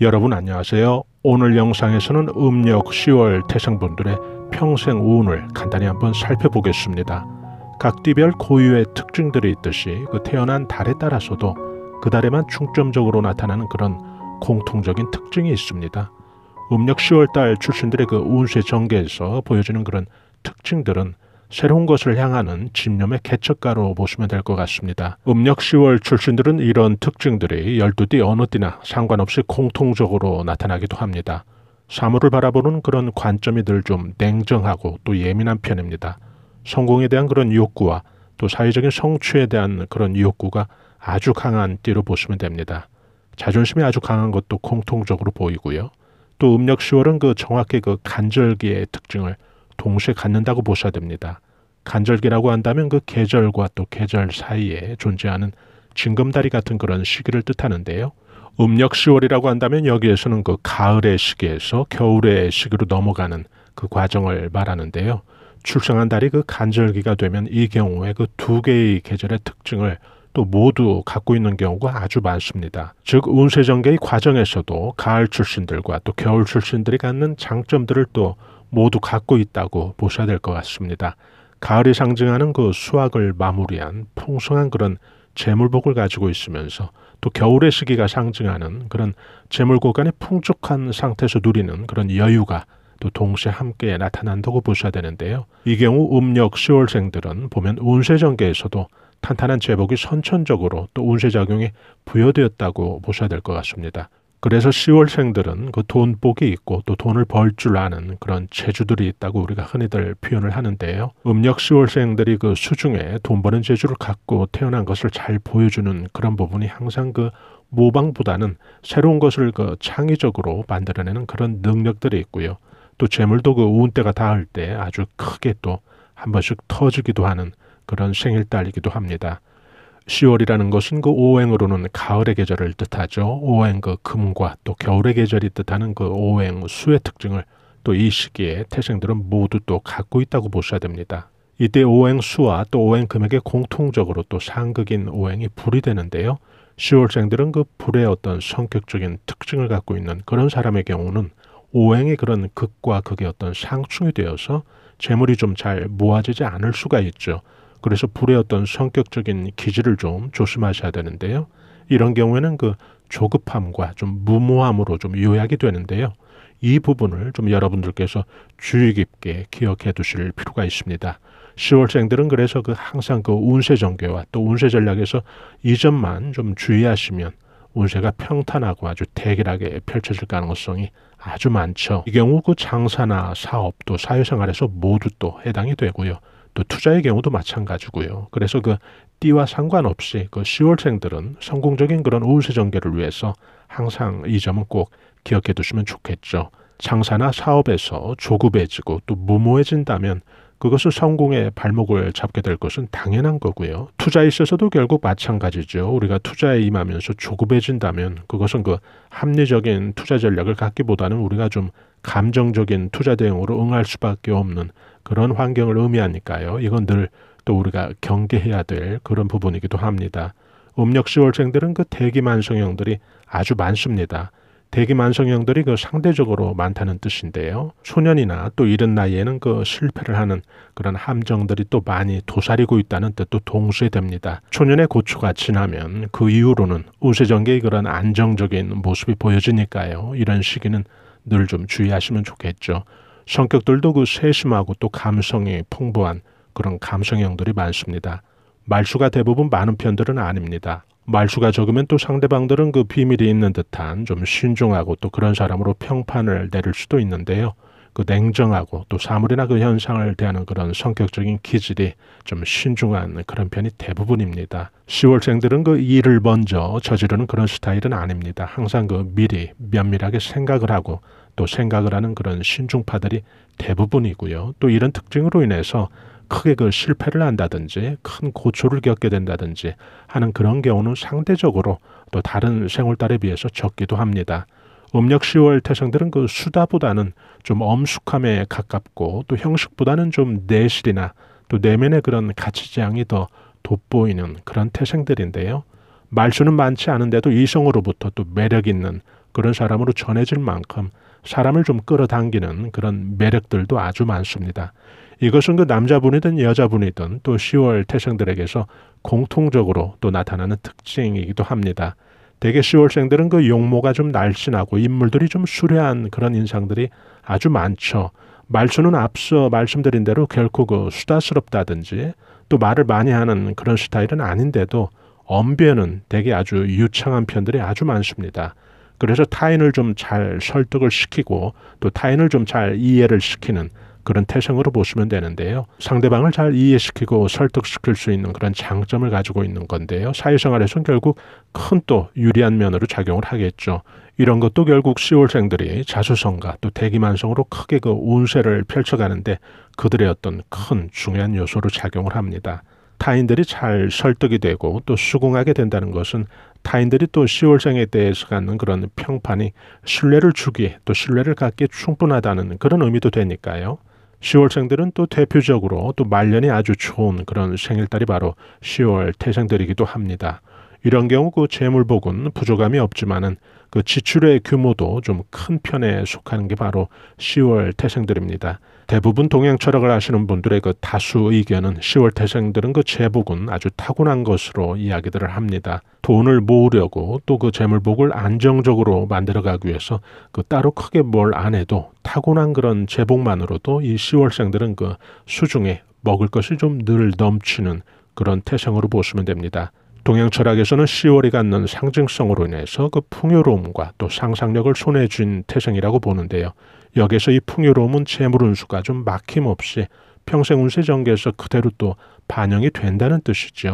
여러분 안녕하세요. 오늘 영상에서는 음력 10월 태생분들의 평생 운을 간단히 한번 살펴보겠습니다. 각 띠별 고유의 특징들이 있듯이 그 태어난 달에 따라서도 그 달에만 중점적으로 나타나는 그런 공통적인 특징이 있습니다. 음력 10월달 출신들의 그 운세 전개에서 보여지는 그런 특징들은 새로운 것을 향하는 집념의 개척가로 보시면 될 것 같습니다. 음력 10월 출신들은 이런 특징들이 12띠 어느 띠나 상관없이 공통적으로 나타나기도 합니다. 사물을 바라보는 그런 관점이 늘좀 냉정하고 또 예민한 편입니다. 성공에 대한 그런 욕구와 또 사회적인 성취에 대한 그런 욕구가 아주 강한 띠로 보시면 됩니다. 자존심이 아주 강한 것도 공통적으로 보이고요. 또 음력 10월은 그 정확히 그 간절기의 특징을 동시에 갖는다고 보셔야 됩니다. 간절기라고 한다면 그 계절과 또 계절 사이에 존재하는 징검다리 같은 그런 시기를 뜻하는데요. 음력 10월이라고 한다면 여기에서는 그 가을의 시기에서 겨울의 시기로 넘어가는 그 과정을 말하는데요. 출생한 달이 그 간절기가 되면 이 경우에 그 두 개의 계절의 특징을 또 모두 갖고 있는 경우가 아주 많습니다. 즉 운세전개의 과정에서도 가을 출신들과 또 겨울 출신들이 갖는 장점들을 또 모두 갖고 있다고 보셔야 될 것 같습니다. 가을이 상징하는 그 수확을 마무리한 풍성한 그런 재물복을 가지고 있으면서 또 겨울의 시기가 상징하는 그런 재물고간의 풍족한 상태에서 누리는 그런 여유가 또 동시에 함께 나타난다고 보셔야 되는데요. 이 경우 음력 10월생들은 보면 운세전개에서도 탄탄한 재복이 선천적으로 또 운세작용에 부여되었다고 보셔야 될 것 같습니다. 그래서 10월생들은 그 돈복이 있고 또 돈을 벌 줄 아는 그런 재주들이 있다고 우리가 흔히들 표현을 하는데요. 음력 10월생들이 그 수중에 돈 버는 재주를 갖고 태어난 것을 잘 보여주는 그런 부분이 항상 그 모방보다는 새로운 것을 그 창의적으로 만들어내는 그런 능력들이 있고요. 또 재물도 그 운때가 닿을 때 아주 크게 또 한 번씩 터지기도 하는 그런 생일달이기도 합니다. 10월이라는 것은 그 오행으로는 가을의 계절을 뜻하죠. 오행 그 금과 또 겨울의 계절이 뜻하는 그 오행 수의 특징을 또 이 시기에 태생들은 모두 또 갖고 있다고 보셔야 됩니다. 이때 오행 수와 또 오행 금액의 공통적으로 또 상극인 오행이 불이 되는데요. 10월생들은 그 불의 어떤 성격적인 특징을 갖고 있는 그런 사람의 경우는 오행의 그런 극과 극의 어떤 상충이 되어서 재물이 좀 잘 모아지지 않을 수가 있죠. 그래서 불의 어떤 성격적인 기질을 좀 조심하셔야 되는데요. 이런 경우에는 그 조급함과 좀 무모함으로 좀 요약이 되는데요. 이 부분을 좀 여러분들께서 주의 깊게 기억해 두실 필요가 있습니다. 10월생들은 그래서 그 항상 그 운세 전개와또 운세 전략에서 이 점만 좀 주의하시면 운세가 평탄하고 아주 대결하게 펼쳐질 가능성이 아주 많죠. 이 경우 그 장사나 사업 도 사회생활에서 모두 또 해당이 되고요. 또 투자의 경우도 마찬가지고요. 그래서 그 띠와 상관없이 그 10월생들은 성공적인 그런 우울세 전개를 위해서 항상 이 점은 꼭 기억해 두시면 좋겠죠. 장사나 사업에서 조급해지고 또 무모해진다면 그것은 성공의 발목을 잡게 될 것은 당연한 거고요. 투자에 있어서도 결국 마찬가지죠. 우리가 투자에 임하면서 조급해진다면 그것은 그 합리적인 투자 전략을 갖기보다는 우리가 좀 감정적인 투자 대응으로 응할 수밖에 없는 그런 환경을 의미하니까요. 이건 늘 또 우리가 경계해야 될 그런 부분이기도 합니다. 음력시월생들은 그 대기만성형들이 아주 많습니다. 대기만성형들이 그 상대적으로 많다는 뜻인데요. 소년이나 또 이른 나이에는 그 실패를 하는 그런 함정들이 또 많이 도사리고 있다는 뜻도 동시에됩니다 초년의 고초가 지나면 그 이후로는 우세전개의 그런 안정적인 모습이 보여지니까요. 이런 시기는 늘 좀 주의하시면 좋겠죠. 성격들도 그 세심하고 또 감성이 풍부한 그런 감성형들이 많습니다. 말수가 대부분 많은 편들은 아닙니다. 말수가 적으면 또 상대방들은 그 비밀이 있는 듯한 좀 신중하고 또 그런 사람으로 평판을 내릴 수도 있는데요. 그 냉정하고 또 사물이나 그 현상을 대하는 그런 성격적인 기질이 좀 신중한 그런 편이 대부분입니다. 10월생들은 그 일을 먼저 저지르는 그런 스타일은 아닙니다. 항상 그 미리 면밀하게 생각을 하고 또 생각을 하는 그런 신중파들이 대부분이고요. 또 이런 특징으로 인해서 크게 그 실패를 한다든지 큰 고초를 겪게 된다든지 하는 그런 경우는 상대적으로 또 다른 생활달에 비해서 적기도 합니다. 음력 10월 태생들은 그 수다보다는 좀 엄숙함에 가깝고 또 형식보다는 좀 내실이나 또 내면의 그런 가치지향이 더 돋보이는 그런 태생들인데요. 말수는 많지 않은데도 이성으로부터 또 매력 있는 그런 사람으로 전해질 만큼 사람을 좀 끌어당기는 그런 매력들도 아주 많습니다. 이것은 그 남자분이든 여자분이든 또 10월 태생들에게서 공통적으로 또 나타나는 특징이기도 합니다. 대개 10월생들은 그 용모가 좀 날씬하고 인물들이 좀 수려한 그런 인상들이 아주 많죠. 말수는 앞서 말씀드린 대로 결코 그 수다스럽다든지 또 말을 많이 하는 그런 스타일은 아닌데도 언변은 대개 아주 유창한 편들이 아주 많습니다. 그래서 타인을 좀 잘 설득을 시키고 또 타인을 좀 잘 이해를 시키는 그런 태생으로 보시면 되는데요. 상대방을 잘 이해시키고 설득시킬 수 있는 그런 장점을 가지고 있는 건데요. 사회생활에서는 결국 큰 또 유리한 면으로 작용을 하겠죠. 이런 것도 결국 10월생들이 자수성가 또 대기만성으로 크게 그 운세를 펼쳐가는데 그들의 어떤 큰 중요한 요소로 작용을 합니다. 타인들이 잘 설득이 되고 또 수긍하게 된다는 것은 타인들이 또시월생에 대해서 갖는 그런 평판이 신뢰를 주기에 또 신뢰를 갖기에 충분하다는 그런 의미도 되니까요. 10월생들은 또 대표적으로 또 말년이 아주 좋은 그런 생일달이 바로 10월 태생들이기도 합니다. 이런 경우 그 재물복은 부족함이 없지만은 그 지출의 규모도 좀 큰 편에 속하는 게 바로 10월 태생들입니다. 대부분 동양 철학을 아시는 분들의 그 다수 의견은 10월 태생들은 그 재복은 아주 타고난 것으로 이야기들을 합니다. 돈을 모으려고 또 그 재물복을 안정적으로 만들어가기 위해서 그 따로 크게 뭘 안 해도 타고난 그런 재복만으로도 이 10월생들은 그 수중에 먹을 것이 좀 늘 넘치는 그런 태생으로 보시면 됩니다. 동양 철학에서는 10월이 갖는 상징성으로 인해서 그 풍요로움과 또 상상력을 손에 쥔 태생이라고 보는데요. 여기서 이 풍요로움은 재물 운수가 좀 막힘없이 평생 운세 전개에서 그대로 또 반영이 된다는 뜻이지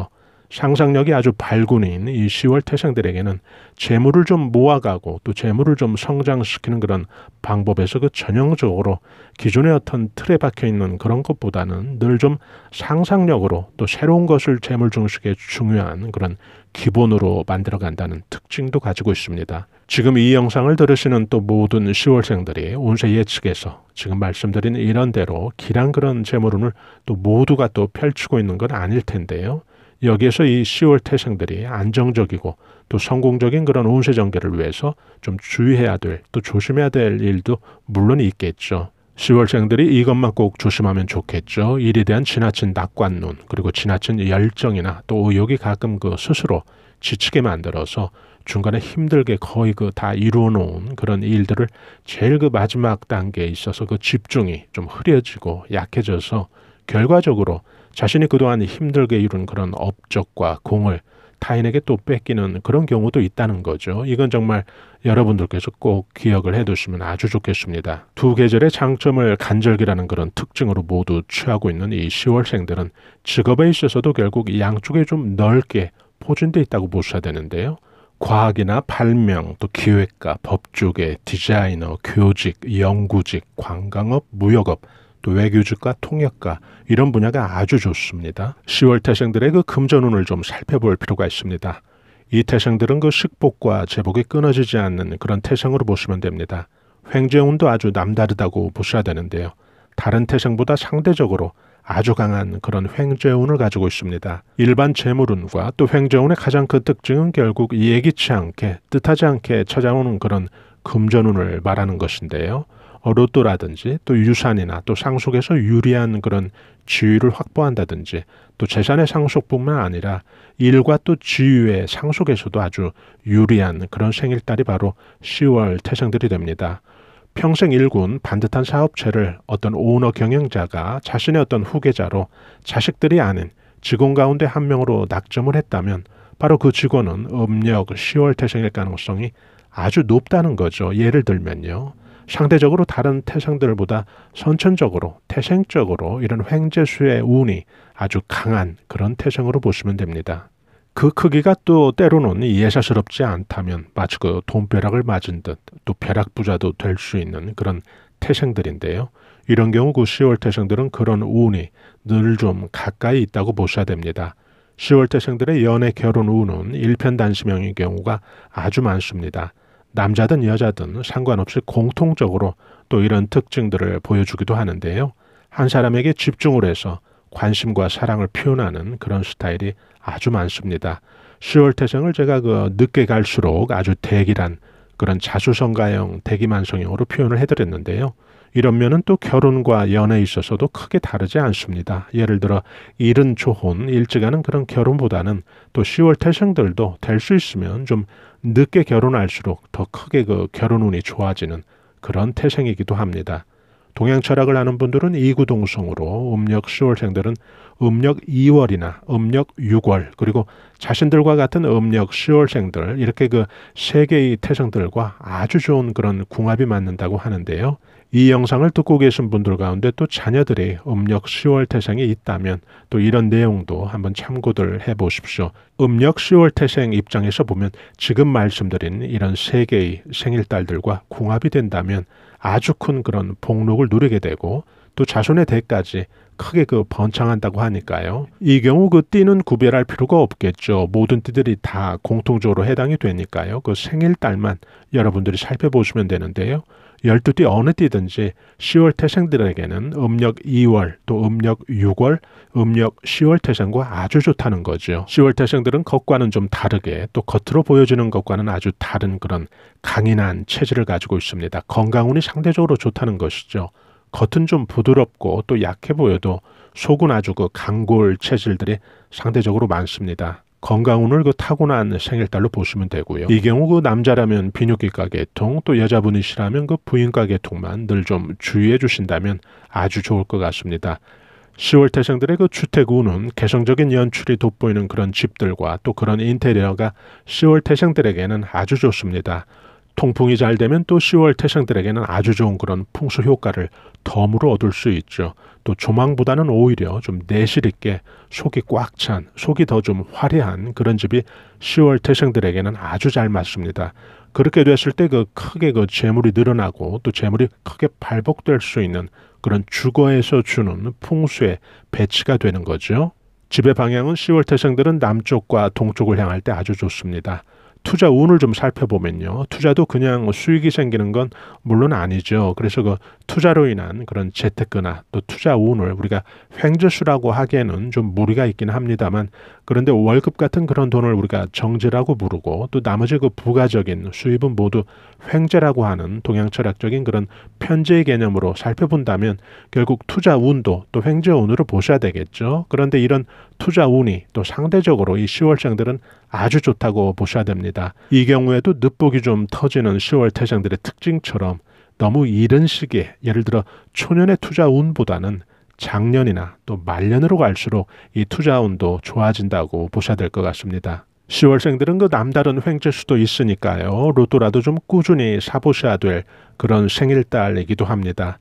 상상력이 아주 발군인 이 10월 태생들에게는 재물을 좀 모아가고 또 재물을 좀 성장시키는 그런 방법에서 그 전형적으로 기존의 어떤 틀에 박혀 있는 그런 것보다는 늘 좀 상상력으로 또 새로운 것을 재물 중식의 중요한 그런 기본으로 만들어 간다는 특징도 가지고 있습니다. 지금 이 영상을 들으시는 또 모든 10월생들이 운세 예측에서 지금 말씀드린 이런 대로 기량 그런 재물운을 또 모두가 또 펼치고 있는 건 아닐 텐데요. 여기에서 이 10월 태생들이 안정적이고 또 성공적인 그런 운세 전개를 위해서 좀 주의해야 될 또 조심해야 될 일도 물론 있겠죠. 10월생들이 이것만 꼭 조심하면 좋겠죠. 일에 대한 지나친 낙관론 그리고 지나친 열정이나 또 의욕이 가끔 그 스스로 지치게 만들어서 중간에 힘들게 거의 그 다 이루어놓은 그런 일들을 제일 그 마지막 단계에 있어서 그 집중이 좀 흐려지고 약해져서 결과적으로 자신이 그동안 힘들게 이룬 그런 업적과 공을 타인에게 또 뺏기는 그런 경우도 있다는 거죠. 이건 정말 여러분들께서 꼭 기억을 해 두시면 아주 좋겠습니다. 두 계절의 장점을 간절기라는 그런 특징으로 모두 취하고 있는 이 10월생들은 직업에 있어서도 결국 양쪽에 좀 넓게 포진돼 있다고 보셔야 되는데요. 과학이나 발명, 또 기획가, 법조계, 디자이너, 교직, 연구직, 관광업, 무역업, 또외교주가통역가 이런 분야가 아주 좋습니다. 10월 태생들의 그 금전운을 좀 살펴볼 필요가 있습니다. 이 태생들은 그 식복과 제복이 끊어지지 않는 그런 태생으로 보시면 됩니다. 횡재운도 아주 남다르다고 보셔야 되는데요. 다른 태생보다 상대적으로 아주 강한 그런 횡재운을 가지고 있습니다. 일반 재물운과 또 횡재운의 가장 큰 그 특징은 결국 예기치 않게 뜻하지 않게 찾아오는 그런 금전운을 말하는 것인데요. 로또라든지 또 유산이나 또 상속에서 유리한 그런 지위를 확보한다든지 또 재산의 상속뿐만 아니라 일과 또 지위의 상속에서도 아주 유리한 그런 생일달이 바로 10월 태생들이 됩니다. 평생 일군 반듯한 사업체를 어떤 오너 경영자가 자신의 어떤 후계자로 자식들이 아닌 직원 가운데 한 명으로 낙점을 했다면 바로 그 직원은 음력 10월 태생일 가능성이 아주 높다는 거죠. 예를 들면요. 상대적으로 다른 태생들보다 선천적으로 태생적으로 이런 횡재수의 운이 아주 강한 그런 태생으로 보시면 됩니다. 그 크기가 또 때로는 예사스럽지 않다면 마치 그 돈벼락을 맞은 듯 또 벼락부자도 될 수 있는 그런 태생들인데요. 이런 경우 그 10월 태생들은 그런 운이 늘 좀 가까이 있다고 보셔야 됩니다. 10월 태생들의 연애 결혼 운은 일편단심형인 경우가 아주 많습니다. 남자든 여자든 상관없이 공통적으로 또 이런 특징들을 보여주기도 하는데요. 한 사람에게 집중을 해서 관심과 사랑을 표현하는 그런 스타일이 아주 많습니다. 10월 태생을 제가 그 늦게 갈수록 아주 대기란 그런 자수성가형 대기만 성형으로 표현을 해드렸는데요. 이런 면은 또 결혼과 연애에 있어서도 크게 다르지 않습니다. 예를 들어 이른 조혼, 일찍 하는 그런 결혼보다는 또 10월 태생들도 될 수 있으면 좀 늦게 결혼할수록 더 크게 그 결혼운이 좋아지는 그런 태생이기도 합니다. 동양 철학을 아는 분들은 이구동성으로 음력 10월생들은 음력 2월이나 음력 6월 그리고 자신들과 같은 음력 10월생들 이렇게 그 세 개의 태생들과 아주 좋은 그런 궁합이 맞는다고 하는데요. 이 영상을 듣고 계신 분들 가운데 또 자녀들이 음력 10월 태생이 있다면 또 이런 내용도 한번 참고들 해 보십시오. 음력 10월 태생 입장에서 보면 지금 말씀드린 이런 세 개의 생일달들과 궁합이 된다면 아주 큰 그런 복록을 누리게 되고 또 자손의 대까지 크게 그 번창한다고 하니까요. 이 경우 그 띠는 구별할 필요가 없겠죠. 모든 띠들이 다 공통적으로 해당이 되니까요. 그 생일달만 여러분들이 살펴보시면 되는데요. 12띠 어느 띠든지 10월 태생들에게는 음력 2월 또 음력 6월 음력 10월 태생과 아주 좋다는 거죠. 10월 태생들은 겉과는 좀 다르게 또 겉으로 보여지는 것과는 아주 다른 그런 강인한 체질을 가지고 있습니다. 건강운이 상대적으로 좋다는 것이죠. 겉은 좀 부드럽고 또 약해 보여도 속은 아주 그 강골 체질들이 상대적으로 많습니다. 건강운을 그 타고난 생일달로 보시면 되고요. 이 경우 그 남자라면 비뇨기과 계통, 또 여자분이시라면 그 부인과 계통만 늘 좀 주의해 주신다면 아주 좋을 것 같습니다. 10월 태생들의 그 주택운은 개성적인 연출이 돋보이는 그런 집들과 또 그런 인테리어가 10월 태생들에게는 아주 좋습니다. 통풍이 잘 되면 또 10월 태생들에게는 아주 좋은 그런 풍수 효과를 덤으로 얻을 수 있죠. 또 조망보다는 오히려 좀 내실 있게 속이 꽉 찬, 속이 더 좀 화려한 그런 집이 10월 태생들에게는 아주 잘 맞습니다. 그렇게 됐을 때 그 크게 그 재물이 늘어나고 또 재물이 크게 발복될 수 있는 그런 주거에서 주는 풍수의 배치가 되는 거죠. 집의 방향은 10월 태생들은 남쪽과 동쪽을 향할 때 아주 좋습니다. 투자 운을 좀 살펴보면요. 투자도 그냥 수익이 생기는 건 물론 아니죠. 그래서 그 투자로 인한 그런 재테크나 또 투자 운을 우리가 횡재수라고 하기에는 좀 무리가 있긴 합니다만 그런데 월급 같은 그런 돈을 우리가 정제라고 부르고 또 나머지 그 부가적인 수입은 모두 횡재라고 하는 동양 철학적인 그런 편제의 개념으로 살펴본다면 결국 투자 운도 또 횡재 운으로 보셔야 되겠죠. 그런데 이런 투자 운이 또 상대적으로 이1 0월생들은 아주 좋다고 보셔야 됩니다. 이 경우에도 늦복이 좀 터지는 10월 태생들의 특징처럼 너무 이른 시기에 예를 들어 초년의 투자 운보다는 작년이나 또 말년으로 갈수록 이 투자 운도 좋아진다고 보셔야 될 것 같습니다. 10월생들은 그 남다른 횡재수도 있으니까요. 로또라도 좀 꾸준히 사보셔야 될 그런 생일달이기도 합니다.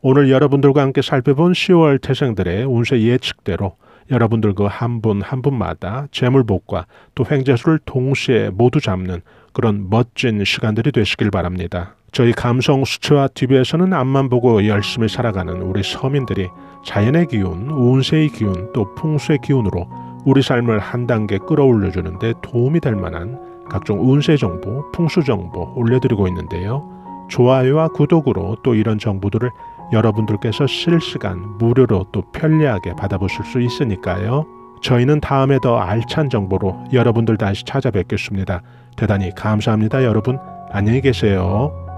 오늘 여러분들과 함께 살펴본 10월 태생들의 운세 예측대로 여러분들 그 한 분한 한 분마다 재물복과 또 횡재수를 동시에 모두 잡는 그런 멋진 시간들이 되시길 바랍니다. 저희 감성 수채화 TV에서는 앞만 보고 열심히 살아가는 우리 서민들이 자연의 기운, 운세의 기운, 또 풍수의 기운으로 우리 삶을 한 단계 끌어올려주는 데 도움이 될 만한 각종 운세 정보, 풍수 정보 올려드리고 있는데요. 좋아요와 구독으로 또 이런 정보들을 여러분들께서 실시간 무료로 또 편리하게 받아보실 수 있으니까요. 저희는 다음에 더 알찬 정보로 여러분들 다시 찾아뵙겠습니다. 대단히 감사합니다, 여러분. 안녕히 계세요.